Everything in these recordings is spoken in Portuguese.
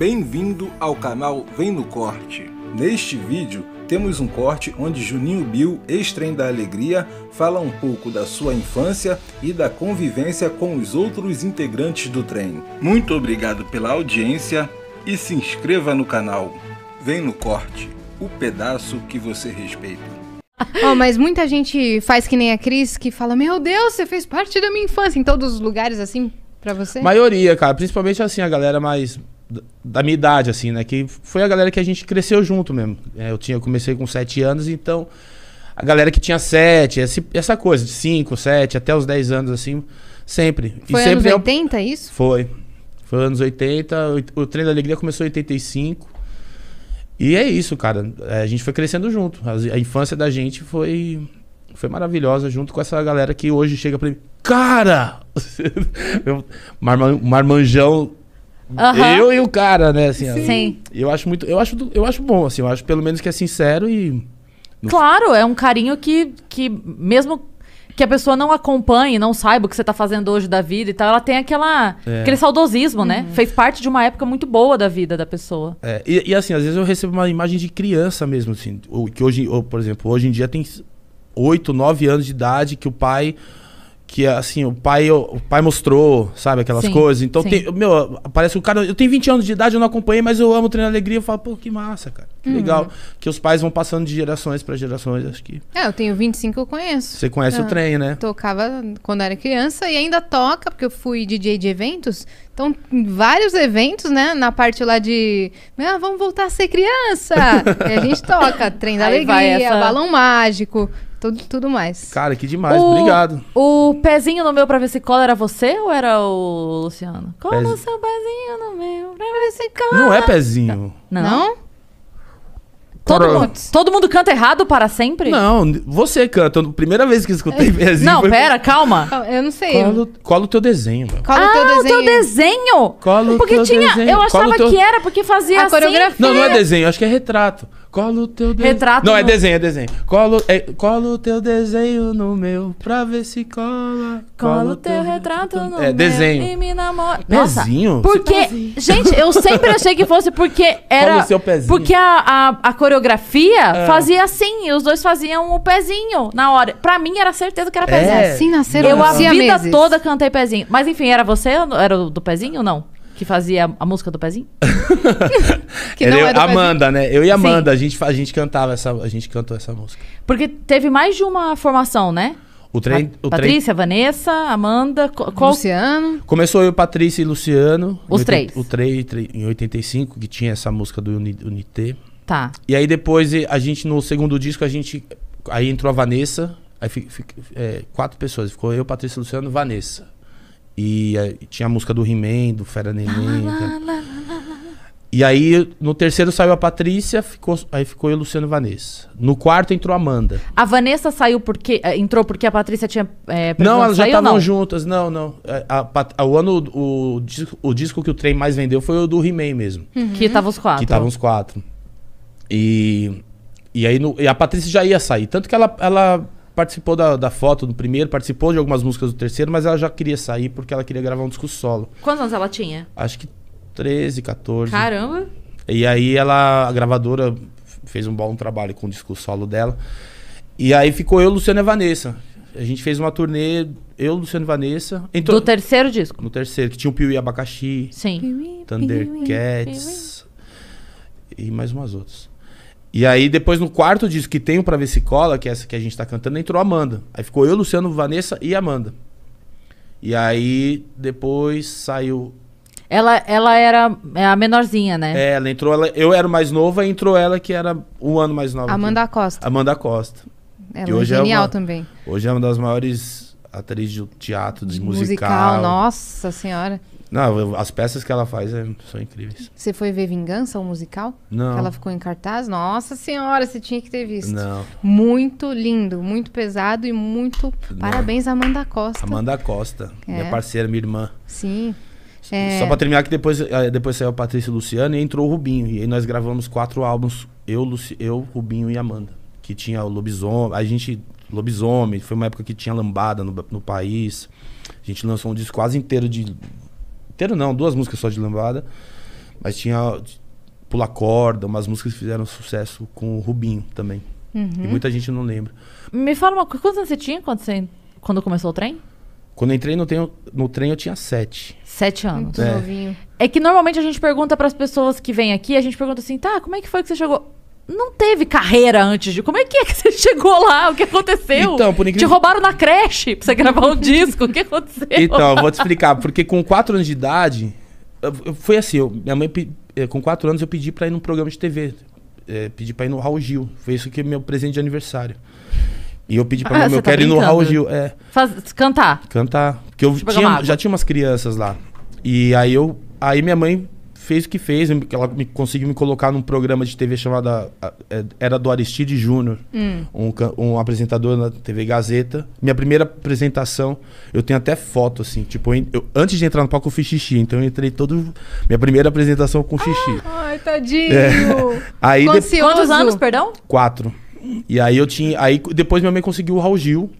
Bem-vindo ao canal Vem no Corte. Neste vídeo temos um corte onde Juninho Bill, ex-trem da alegria, fala um pouco da sua infância e da convivência com os outros integrantes do trem. Muito obrigado pela audiência e se inscreva no canal. Vem no Corte, o pedaço que você respeita. Oh, mas muita gente faz que nem a Cris, que fala, meu Deus, você fez parte da minha infância, em todos os lugares, assim, para você? Maioria, cara. Principalmente assim, a galera mais da minha idade, assim, né? Que foi a galera que a gente cresceu junto mesmo. É, eu tinha eu comecei com 7 anos, então a galera que tinha 7, essa coisa de 5, 7, até os 10 anos, assim, sempre. Foi e anos 80 eu... É isso? Foi. Foi anos 80, o treino da Alegria começou em 85. E é isso, cara. É, a gente foi crescendo junto. A, infância da gente foi foi maravilhosa junto com essa galera que hoje chega pra mim. Cara! Marmanjão Uhum. Eu e o cara, né? Assim, Sim. Eu acho muito. Eu acho, eu acho bom, assim. Eu acho pelo menos que é sincero e. Claro, é um carinho que, que mesmo que a pessoa não acompanhe, não saiba o que você está fazendo hoje da vida e tal, ela tem aquela, é. aquele saudosismo, né? uhum. né? Fez parte de uma época muito boa da vida da pessoa. É, e, e, assim, às vezes eu recebo uma imagem de criança mesmo, assim, que hoje, ou, por exemplo, hoje em dia tem 8, 9 anos de idade que o pai que assim, o pai, o pai mostrou, sabe, aquelas sim, coisas. Então, tem, meu, parece o cara. Eu tenho 20 anos de idade, eu não acompanhei, mas eu amo treinar alegria. Eu falo, pô, que massa, cara. Que uhum. legal. Que os pais vão passando de gerações para gerações, acho que. É, eu tenho 25, eu conheço. Você conhece o é. trem, né? Tocava quando era criança e ainda toca, porque eu fui DJ de eventos. Então, vários eventos, né? Na parte lá de. Ah, vamos voltar a ser criança! e a gente toca, trem da alegria, essa... balão mágico. Tudo, tudo mais. Cara, que demais. O, Obrigado. O pezinho no meu pra ver se cola era você ou era o Luciano? Cola o seu pezinho no meu pra ver se cola. Não é pezinho. Não? Não? Todo, mundo, todo mundo canta errado para sempre? Não, você canta. Primeira vez que escutei pezinho. Não, foi... pera, calma. Eu não sei. Cola, o teu desenho. Cola ah, o teu desenho. O teu desenho? Cola porque o teu tinha, desenho. Eu achava teu... que era porque fazia a assim. coreografia. Não, não é desenho, acho que é retrato. Colo teu desenho. Retrato. Não, é no... é desenho, é desenho. Colo, é, o teu desenho no meu pra ver se cola. Colo teu, teu retrato no meu. É desenho. E me namora. Nossa, pezinho? Porque, pezinho. gente, eu sempre achei que fosse porque era. Colo seu pezinho. Porque a, a, a coreografia é. fazia assim, e os dois faziam o pezinho na hora. Pra mim era certeza que era é. pezinho. É. Assim nasceram Eu a vida toda cantei pezinho. Mas enfim, era você? Era do pezinho ou não? Que fazia a música do pezinho? que Era não é do Amanda, pezinho. né? Eu e Amanda, a gente, a gente cantava essa. A gente cantou essa música. Porque teve mais de uma formação, né? O trem, a, o Patrícia, trem... Vanessa, Amanda, qual... Luciano. Começou eu, Patrícia e Luciano. Os três. O três em 85, que tinha essa música do Unité. Tá. E aí depois a gente, no segundo disco, a gente. Aí entrou a Vanessa. Aí fico, é, quatro pessoas. Ficou eu, Patrícia, Luciano Vanessa. E, eh, e tinha a música do He-Man, do Fera Neném. É e aí, no terceiro saiu a Patrícia, ficou, aí ficou eu, Luciano e Vanessa. No quarto entrou a Amanda. A Vanessa saiu porque. Eh, entrou porque a Patrícia tinha. É, não, elas já estavam juntas. Não, não. É, a, a, a, o ano, o, o, disco que o trem mais vendeu foi o do He-Man mesmo. Uhum. Que estavam os quatro. Que estavam os quatro. E. E aí no, e a Patrícia já ia sair. Tanto que ela, ela participou da, da foto do primeiro, participou de algumas músicas do terceiro, mas ela já queria sair porque ela queria gravar um disco solo. Quantos anos ela tinha? Acho que 13, 14. Caramba! E aí ela, a gravadora fez um bom trabalho com o disco solo dela. E aí ficou eu, Luciano e Vanessa. A gente fez uma turnê, eu, Luciano e Vanessa. Entrou... Do terceiro disco? No terceiro, que tinha o Piuí Abacaxi. Sim. Piuí, Thundercats. E mais umas outras. E aí, depois, no quarto disco que tem o Pra Ver Se Cola, que é essa que a gente tá cantando, entrou Amanda. Aí ficou eu, Luciano, Vanessa e Amanda. E aí, depois saiu. Ela, ela era é a menorzinha, né? É, ela entrou, ela, eu era mais nova, entrou ela que era um ano mais nova. Amanda Costa. Amanda Costa. Ela que é hoje é genial é uma, também. Hoje é uma das maiores atrizes de teatro, de musical. Musical, nossa senhora. Não, as peças que ela faz é, são incríveis. Você foi ver Vingança, o um musical? Não. Que ela ficou em cartaz? Nossa senhora, você tinha que ter visto. Não. Muito lindo, muito pesado e muito. Não. Parabéns, Amanda Costa. Amanda Costa, é. minha parceira, minha irmã. Sim. É... Só pra terminar, que depois, é, depois saiu a Patrícia e Luciano e entrou o Rubinho. E aí nós gravamos quatro álbuns, eu, Luci, eu Rubinho e Amanda. Que tinha o Lobisomem, a gente. Lobisomem, foi uma época que tinha lambada no, no país. A gente lançou um disco quase inteiro de inteiro não, duas músicas só de lambada. Mas tinha Pula Corda, umas músicas que fizeram sucesso com o Rubinho também. Uhum. E muita gente não lembra. Me fala uma coisa, quantos anos você tinha quando, você, quando começou o trem? Quando entrei no trem, no trem eu tinha sete. Sete anos. Muito é. novinho. É que normalmente a gente pergunta para as pessoas que vêm aqui, a gente pergunta assim, tá, como é que foi que você chegou? não teve carreira antes de. Como é que é que você chegou lá? O que aconteceu? Então, por incrível... Te roubaram na creche pra você gravar um disco. O que aconteceu? Então, vou te explicar. Porque com 4 anos de idade, foi assim, eu, minha mãe, eh, com 4 anos, eu pedi pra ir num programa de TV. É, eh, pedi pra ir no Raul Gil. Foi isso que é meu presente de aniversário. E eu pedi pra ah, eu tá quero brincando. ir no Raul Gil. É. Faz, cantar. Cantar. Porque eu tinha, já tinha umas crianças lá. E aí eu. Aí minha mãe fez o que fez. Ela me, conseguiu me colocar num programa de TV chamada. É, Era do Aristide Júnior, hum. um, um, apresentador na TV Gazeta. Minha primeira apresentação, eu tenho até foto, assim. Tipo, eu, antes de entrar no palco, eu fiz xixi. Então eu entrei todo. Minha primeira apresentação com xixi. Ah, ai, tadinho! É. Aí, Concioso. Quantos anos, perdão? Quatro. E aí eu tinha. Aí depois minha mãe conseguiu o Raul Gil.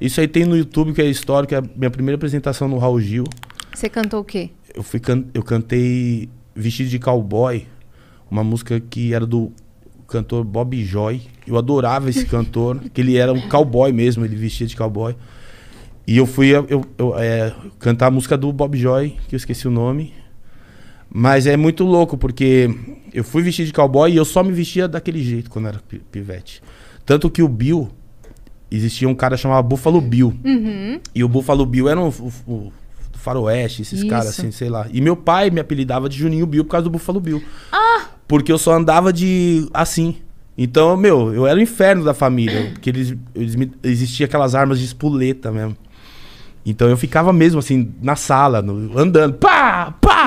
Isso aí tem no YouTube, que é histórico, é a minha primeira apresentação no Raul Gil. Você cantou o quê? Eu, fui can... eu cantei Vestido de Cowboy, uma música que era do cantor Bob Joy. Eu adorava esse cantor, que ele era um cowboy mesmo, ele vestia de cowboy. E eu fui eu, eu, é, cantar a música do Bob Joy, que eu esqueci o nome. Mas é muito louco, porque eu fui vestido de cowboy e eu só me vestia daquele jeito quando era pivete. Tanto que o Bill, existia um cara chamado Buffalo Bill. Uhum. E o Buffalo Bill era um, um, um Faroeste, esses caras, assim, sei lá. E meu pai me apelidava de Juninho Bill por causa do Buffalo Bill. Ah! Porque eu só andava de. assim. Então, meu, eu era o inferno da família. Porque eles, eles existia aquelas armas de espoleta mesmo. Então eu ficava mesmo assim, na sala, no, andando. Pá! Pá!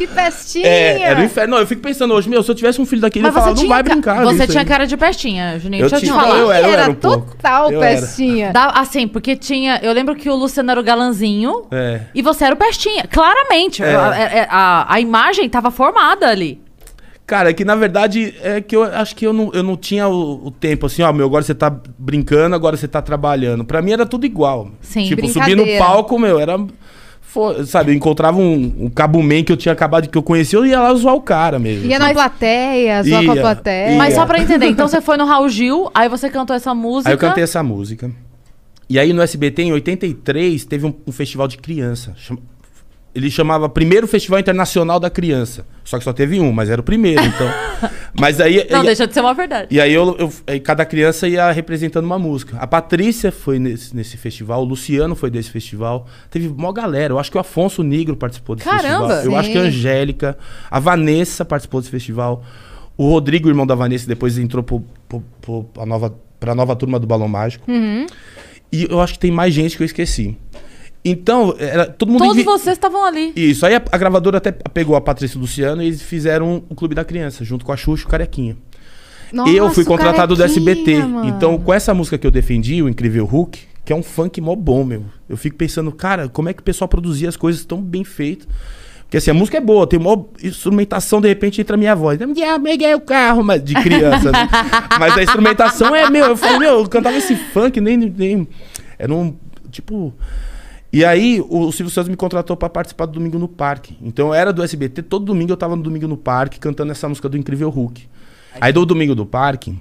Que pestinha! É, era um inferno. Não, eu fico pensando hoje, meu, se eu tivesse um filho daquele, eu falava, não vai brincar. Você tinha aí. cara de pestinha, Juninho. Eu Deixa eu te falar. Eu era, eu era um total eu pestinha. Era. Da, assim, porque tinha. Eu lembro que o Luciano era o galanzinho é. e você era o pestinha. Claramente. É. A, é, é, a, a imagem estava formada ali. Cara, é que na verdade é que eu acho que eu não, eu não tinha o, o tempo assim, ó, meu, agora você tá brincando, agora você tá trabalhando. Pra mim era tudo igual. Sim, Tipo, subir no palco, meu, era For, sabe, eu encontrava um, um Cabo Man que eu tinha acabado que eu eu ia lá zoar o cara mesmo. Ia na plateia, zoar ia, com a plateia. Ia. Mas só pra entender, então você foi no Raul Gil, aí você cantou essa música. Aí eu cantei essa música. E aí no SBT, em 83, teve um, um festival de criança. Chama, ele chamava primeiro Festival Internacional da Criança. Só que só teve um, mas era o primeiro, então. mas aí. Não, e, deixa de ser uma verdade. E aí eu, eu aí cada criança ia representando uma música. A Patrícia foi nesse, nesse festival, o Luciano foi desse festival. Teve uma galera. Eu acho que o Afonso Negro participou desse Caramba, festival. Caramba. Eu acho que a Angélica, a Vanessa participou desse festival. O Rodrigo, irmão da Vanessa, depois entrou pro, pro, pro, pra, nova, pra nova turma do Balão Mágico. Uhum. E eu acho que tem mais gente que eu esqueci. Então, era, todo mundo. Todos vocês estavam ali. Isso. Aí a, a, gravadora até pegou a Patrícia e Luciano e eles fizeram o Clube da Criança, junto com a Xuxa e o Carequinha. Nossa, eu fui contratado do SBT. Mano. Então, com essa música que eu defendi, o Incrível Hulk, que é um funk mó bom, meu. Eu fico pensando, cara, como é que o pessoal produzia as coisas tão bem feitas? Porque assim, a música é boa, tem uma instrumentação, de repente entra a minha voz. Peguei é é o carro, mas de criança, né? Mas a instrumentação é meu. Eu falei, meu, eu cantava esse funk, nem. nem... Era um. Tipo. E aí o Silvio Santos me contratou para participar do Domingo no Parque. Então eu era do SBT, todo domingo eu tava no Domingo no Parque cantando essa música do Incrível Hulk. Aí do Domingo do Parque,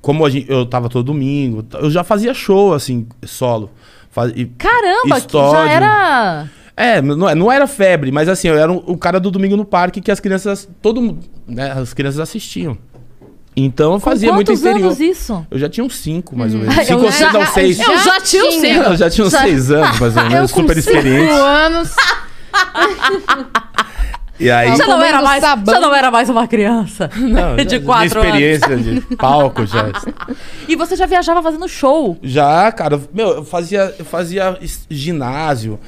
como gente, eu tava todo domingo, eu já fazia show assim, solo. Faz, Caramba, que já era... É, não, é, não era febre, mas assim, eu era o um, cara do Domingo no Parque que as crianças, todo né, as crianças assistiam. Então eu fazia muito interior. Quantos anos isso? Eu já tinha uns cinco, mais ou hum. menos. Cinco ou seis, não, Eu já tinha uns cinco. Eu já tinha uns seis anos, mais ou menos. super experiente. Cinco anos. E aí, já não, era mais, você já não era mais uma criança não, de quatro anos. experiência de palco já. E você já viajava fazendo show? Já, cara. Meu, eu fazia, eu fazia ginásio.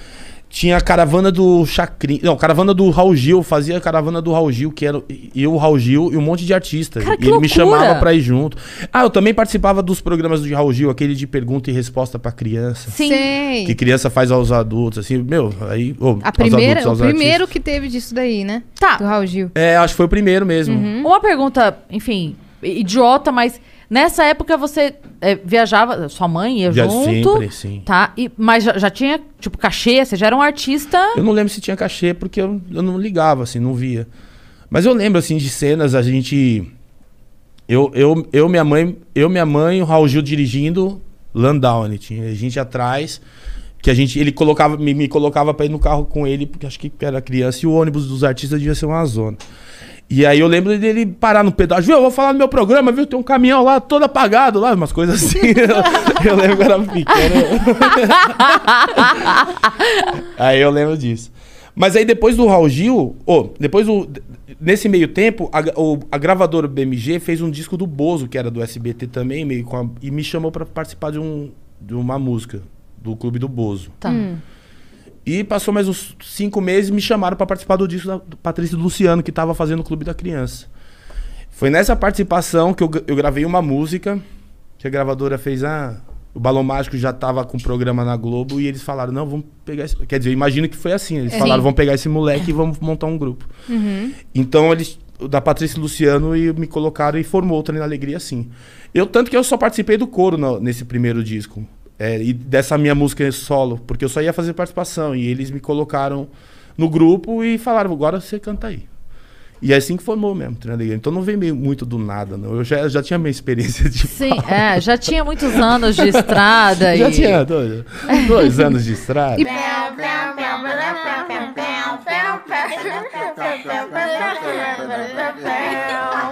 Tinha a caravana do Chacrin. Não, caravana do Raul Gil. Fazia a caravana do Raul Gil, que era eu, o Raul Gil e um monte de artistas. Cara, e ele loucura. me chamava pra ir junto. Ah, eu também participava dos programas do Raul Gil, aquele de pergunta e resposta pra criança. Sim. Sim. Que criança faz aos adultos, assim. Meu, aí. Oh, a aos primeira, o primeiro artistas. que teve disso daí, né? Tá. Do Raul Gil. É, acho que foi o primeiro mesmo. Uhum. Uma pergunta, enfim, idiota, mas. Nessa época você é, viajava, sua mãe ia Viajo junto. Sempre, sim. Tá? E, mas já, já, tinha, tipo, cachê? Você já era um artista? Eu não lembro se tinha cachê, porque eu, eu não ligava, assim, não via. Mas eu lembro, assim, de cenas, a gente. Eu, eu, eu minha mãe, eu, minha mãe, o Raul Gil dirigindo Landau, a tinha gente atrás que a gente ele colocava me, me colocava para ir no carro com ele porque acho que era criança e o ônibus dos artistas devia ser uma zona e aí eu lembro dele parar no pedágio, viu, eu vou falar no meu programa, viu, tem um caminhão lá todo apagado, lá, umas coisas assim. eu, lembro que era pequeno. aí eu lembro disso. Mas aí depois do Raul Gil, oh, depois do, nesse meio tempo, a, o, a gravadora BMG fez um disco do Bozo, que era do SBT também, meio a, e me chamou para participar de, um, de uma música do Clube do Bozo. Tá. Hum. hum. E passou mais uns cinco meses e me chamaram para participar do disco da Patrícia do Luciano, que estava fazendo o Clube da Criança. Foi nessa participação que eu, eu gravei uma música, que a gravadora fez a. Ah, o Balão Mágico já estava com o programa na Globo e eles falaram: não, vamos pegar esse. Quer dizer, eu imagino que foi assim. Eles Sim. falaram: vamos pegar esse moleque e vamos montar um grupo. Uhum. Então eles. Da Patrícia Luciano e me colocaram e formou o Treino Alegria assim. Eu, tanto que eu só participei do coro no, nesse primeiro disco. É, e dessa minha música solo, porque eu só ia fazer participação. E eles me colocaram no grupo e falaram, agora você canta aí. E é assim que formou mesmo, treinador. Tá então não vem muito do nada, não. Eu já, já tinha minha experiência de. Sim, palco. é, já tinha muitos anos de estrada. já tinha dois, dois anos de estrada. E...